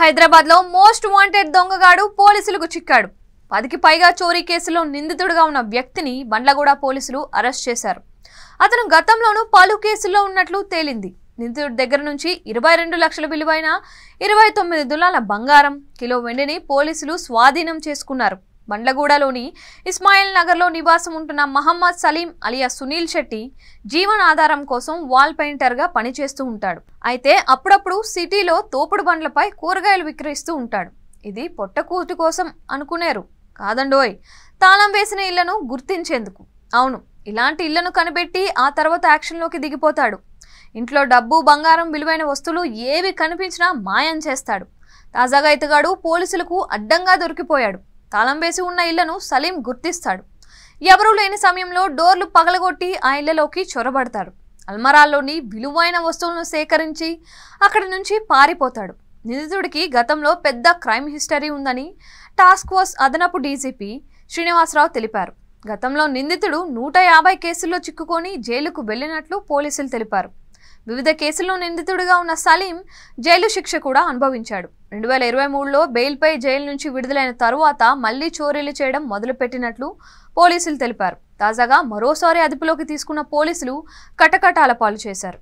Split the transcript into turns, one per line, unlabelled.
హైదరాబాద్ లో most wanted దొంగగాడు పోలీసులకు చిక్కాడు పదికి పైగా చోరీ కేసులో నిందితుడుగా ఉన్న వ్యక్తిని బండ్లగూడ పోలీసులు అరెస్ట్ చేశారు అతను గతంలోనూ పలు కేసుల్లో ఉన్నట్లు తేలింది నిందితుడి దగ్గర నుంచి ఇరవై రెండు లక్షల విలువైన ఇరవై తొమ్మిది దులాల బంగారం కిలో వెండిని పోలీసులు స్వాధీనం చేసుకున్నారు బండ్లగూడలోని ఇస్మాయిల్ నగర్లో నివాసం ఉంటున్న మహమ్మద్ సలీం అలియా సునీల్ శెట్టి జీవనాధారం కోసం వాల్ పెయింటర్గా పనిచేస్తూ ఉంటాడు అయితే అప్పుడప్పుడు సిటీలో తోపుడు బండ్లపై కూరగాయలు విక్రయిస్తూ ఉంటాడు ఇది పొట్టకూటి కోసం అనుకునేరు కాదండోయ్ తాళం వేసిన ఇళ్లను గుర్తించేందుకు అవును ఇలాంటి ఇళ్లను కనిపెట్టి ఆ తర్వాత యాక్షన్లోకి దిగిపోతాడు ఇంట్లో డబ్బు బంగారం విలువైన వస్తువులు ఏవి కనిపించినా మాయం చేస్తాడు తాజాగా ఇతగాడు పోలీసులకు అడ్డంగా దొరికిపోయాడు తాళం వేసి ఉన్న ఇళ్లను సలీం గుర్తిస్తాడు ఎవరూ లేని సమయంలో డోర్లు పగలగొట్టి ఆ ఇళ్లలోకి చొరబడతాడు అల్మరాల్లోని విలువైన వస్తువులను సేకరించి అక్కడి నుంచి పారిపోతాడు నిందితుడికి గతంలో పెద్ద క్రైమ్ హిస్టరీ ఉందని టాస్క్ ఫోర్స్ అదనపు డీజీపీ శ్రీనివాసరావు తెలిపారు గతంలో నిందితుడు నూట యాభై కేసుల్లో చిక్కుకొని జైలుకు వెళ్లినట్లు పోలీసులు తెలిపారు వివిధ కేసుల్లో నిందితుడిగా ఉన్న సలీం జైలు శిక్ష కూడా అనుభవించాడు రెండు వేల ఇరవై మూడులో బెయిల్పై జైలు నుంచి విడుదలైన తరువాత మళ్లీ చోరీలు చేయడం మొదలుపెట్టినట్లు పోలీసులు తెలిపారు తాజాగా మరోసారి అదుపులోకి తీసుకున్న పోలీసులు కటకటాల పాలు చేశారు